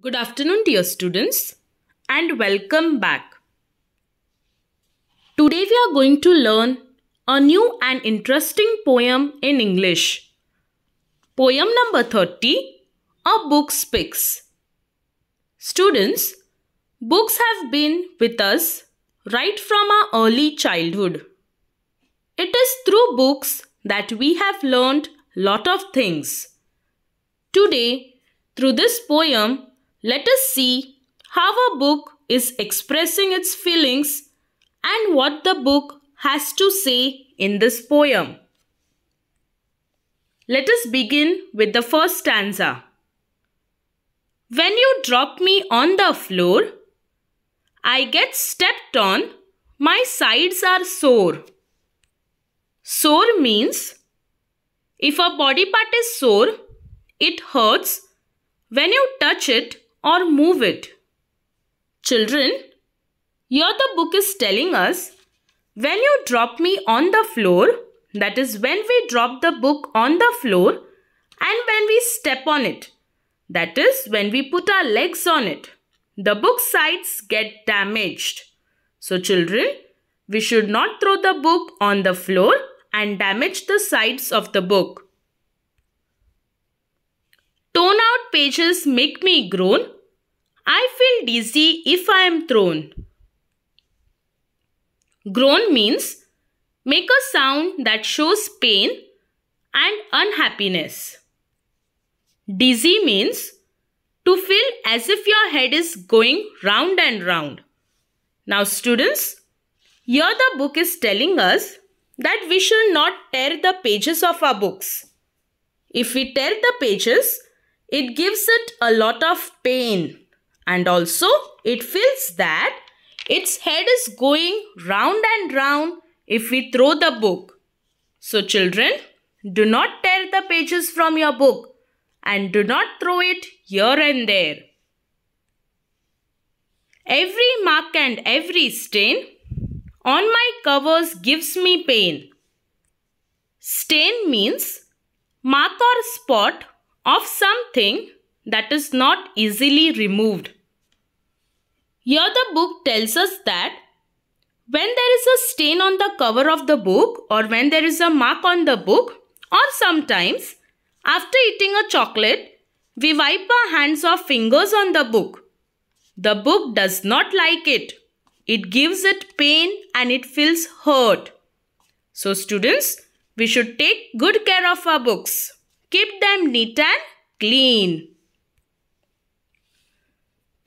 Good afternoon dear students and welcome back. Today we are going to learn a new and interesting poem in English. Poem number 30, A Book Speaks. Students, books have been with us right from our early childhood. It is through books that we have learned lot of things. Today, through this poem, let us see how a book is expressing its feelings and what the book has to say in this poem. Let us begin with the first stanza. When you drop me on the floor, I get stepped on, my sides are sore. Sore means if a body part is sore, it hurts when you touch it or move it. Children, here the book is telling us, when you drop me on the floor, that is when we drop the book on the floor and when we step on it, that is when we put our legs on it, the book sides get damaged. So children, we should not throw the book on the floor and damage the sides of the book. Torn out pages make me groan I feel dizzy if I am thrown. Groan means make a sound that shows pain and unhappiness. Dizzy means to feel as if your head is going round and round. Now students, here the book is telling us that we should not tear the pages of our books. If we tear the pages, it gives it a lot of pain and also it feels that its head is going round and round if we throw the book. So children, do not tear the pages from your book and do not throw it here and there. Every mark and every stain on my covers gives me pain. Stain means mark or spot of something that is not easily removed. Here the book tells us that when there is a stain on the cover of the book or when there is a mark on the book or sometimes after eating a chocolate, we wipe our hands or fingers on the book. The book does not like it. It gives it pain and it feels hurt. So students, we should take good care of our books. Keep them neat and clean.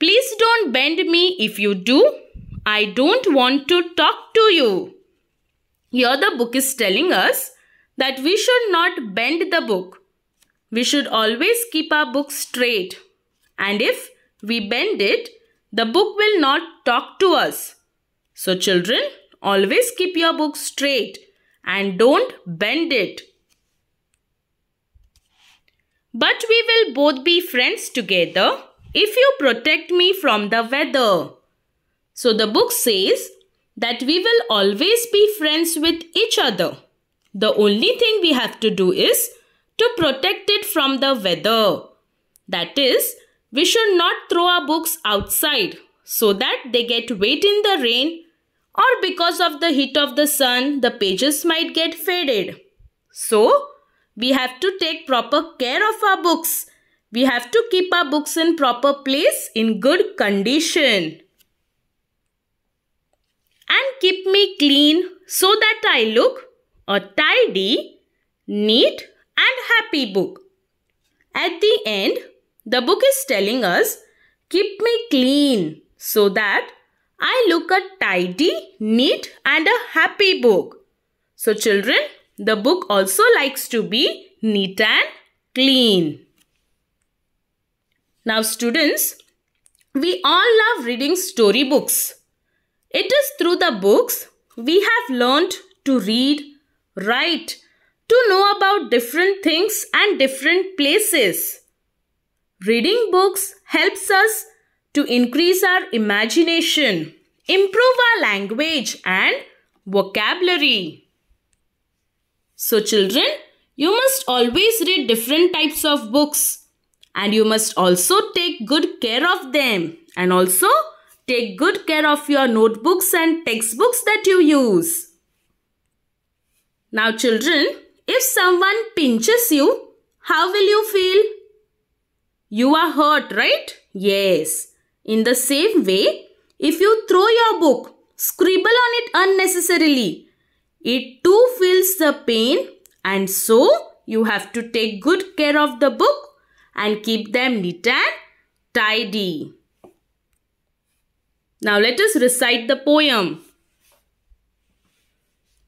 Please don't bend me. If you do, I don't want to talk to you. Here the book is telling us that we should not bend the book. We should always keep our book straight. And if we bend it, the book will not talk to us. So children, always keep your book straight and don't bend it. But we will both be friends together if you protect me from the weather. So the book says that we will always be friends with each other. The only thing we have to do is to protect it from the weather. That is, we should not throw our books outside so that they get wet in the rain or because of the heat of the sun, the pages might get faded. So, we have to take proper care of our books we have to keep our books in proper place in good condition. And keep me clean so that I look a tidy, neat and happy book. At the end, the book is telling us, keep me clean so that I look a tidy, neat and a happy book. So children, the book also likes to be neat and clean. Now students, we all love reading storybooks. It is through the books we have learned to read, write, to know about different things and different places. Reading books helps us to increase our imagination, improve our language and vocabulary. So children, you must always read different types of books and you must also take good care of them and also take good care of your notebooks and textbooks that you use. Now children, if someone pinches you, how will you feel? You are hurt, right? Yes. In the same way, if you throw your book, scribble on it unnecessarily. It too feels the pain and so you have to take good care of the book and keep them neat and tidy. Now let us recite the poem.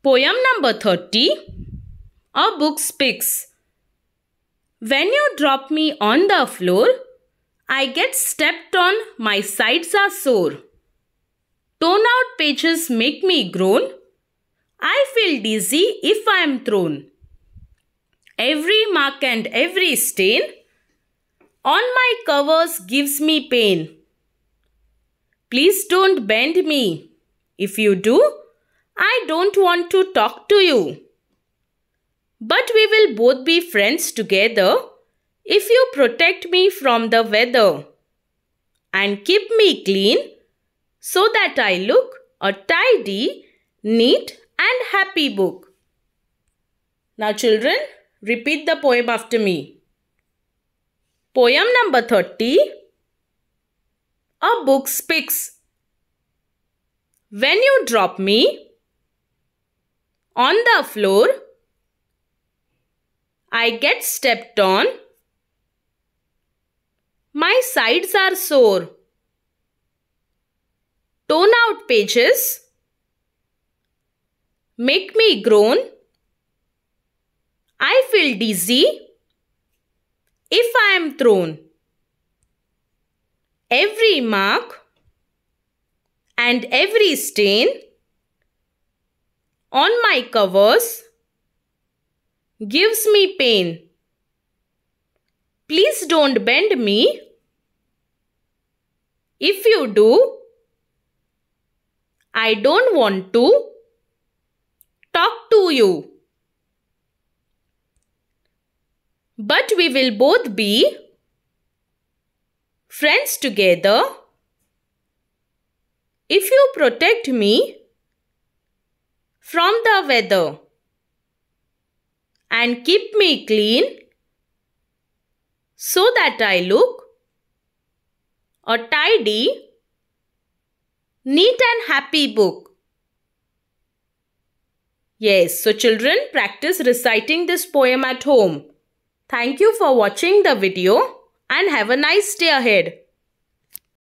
Poem number 30 A Book Speaks When you drop me on the floor, I get stepped on, my sides are sore. Torn out pages make me groan. I feel dizzy if I am thrown. Every mark and every stain on my covers gives me pain. Please don't bend me. If you do, I don't want to talk to you. But we will both be friends together if you protect me from the weather and keep me clean so that I look a tidy, neat and happy book. Now children, repeat the poem after me. Poem number 30 A Book Speaks When you drop me on the floor, I get stepped on. My sides are sore. Tone out pages. Make me groan. I feel dizzy if I am thrown. Every mark and every stain on my covers gives me pain. Please don't bend me. If you do, I don't want to talk to you. But we will both be friends together if you protect me from the weather and keep me clean so that I look a tidy, neat and happy book. Yes, so children practice reciting this poem at home. Thank you for watching the video and have a nice day ahead.